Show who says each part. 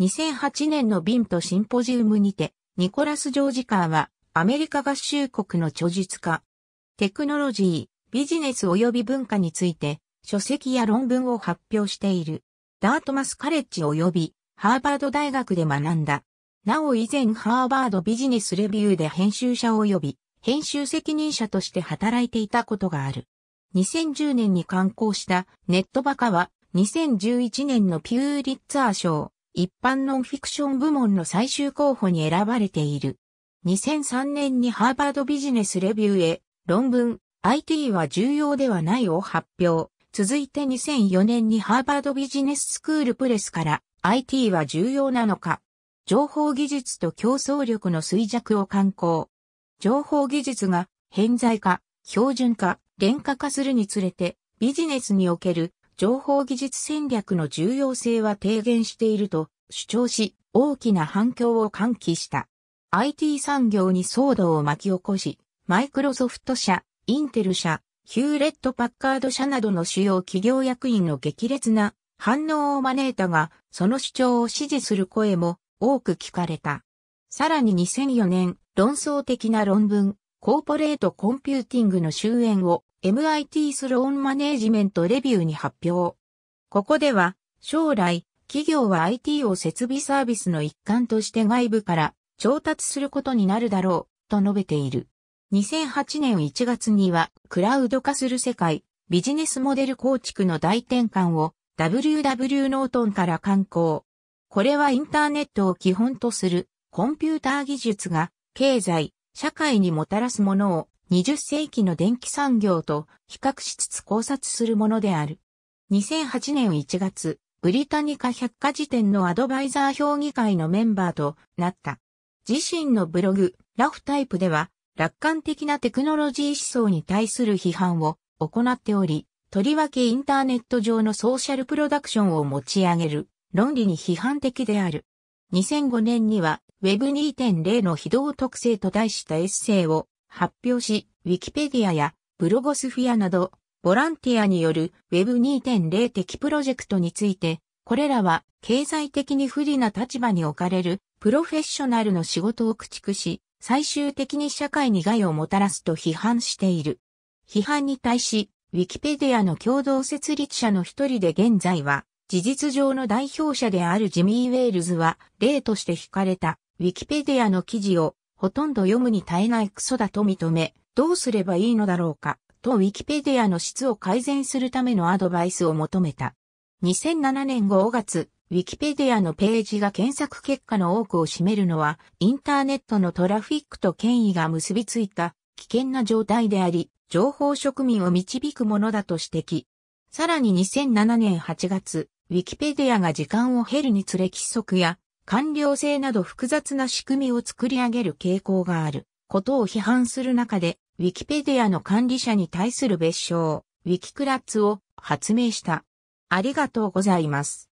Speaker 1: 2008年のビンとシンポジウムにて、ニコラス・ジョージカーは、アメリカ合衆国の著述家、テクノロジー、ビジネス及び文化について、書籍や論文を発表している。ダートマスカレッジ及び、ハーバード大学で学んだ。なお以前ハーバードビジネスレビューで編集者及び、編集責任者として働いていたことがある。2010年に刊行したネットバカは2011年のピューリッツァー賞、一般ノンフィクション部門の最終候補に選ばれている。2003年にハーバードビジネスレビューへ論文 IT は重要ではないを発表。続いて2004年にハーバードビジネススクールプレスから IT は重要なのか情報技術と競争力の衰弱を観光。情報技術が偏在化、標準化、廉価化するにつれてビジネスにおける情報技術戦略の重要性は低減していると主張し、大きな反響を喚起した。IT 産業に騒動を巻き起こし、マイクロソフト社、インテル社、ヒューレット・パッカード社などの主要企業役員の激烈な反応を招いたが、その主張を支持する声も多く聞かれた。さらに2004年、論争的な論文、コーポレートコンピューティングの終焉を MIT スローンマネージメントレビューに発表。ここでは、将来、企業は IT を設備サービスの一環として外部から調達することになるだろう、と述べている。2008年1月には、クラウド化する世界、ビジネスモデル構築の大転換を WW ノートンから刊行。これはインターネットを基本とするコンピューター技術が経済、社会にもたらすものを20世紀の電気産業と比較しつつ考察するものである。2008年1月、ブリタニカ百科事典のアドバイザー評議会のメンバーとなった。自身のブログ、ラフタイプでは、楽観的なテクノロジー思想に対する批判を行っており、とりわけインターネット上のソーシャルプロダクションを持ち上げる論理に批判的である。2005年には Web2.0 の非道特性と題したエッセイを発表し、ウィキペディアやブロゴスフィアなど、ボランティアによる Web2.0 的プロジェクトについて、これらは経済的に不利な立場に置かれるプロフェッショナルの仕事を駆逐し、最終的に社会に害をもたらすと批判している。批判に対し、ウィキペディアの共同設立者の一人で現在は、事実上の代表者であるジミー・ウェールズは、例として惹かれた、ウィキペディアの記事をほとんど読むに耐えないクソだと認め、どうすればいいのだろうか、とウィキペディアの質を改善するためのアドバイスを求めた。2007年5月、ウィキペディアのページが検索結果の多くを占めるのは、インターネットのトラフィックと権威が結びついた危険な状態であり、情報職民を導くものだと指摘。さらに2007年8月、ウィキペディアが時間を減るにつれ規則や官僚性など複雑な仕組みを作り上げる傾向があることを批判する中で、ウィキペディアの管理者に対する別称、ウィキクラッツを発明した。ありがとうございます。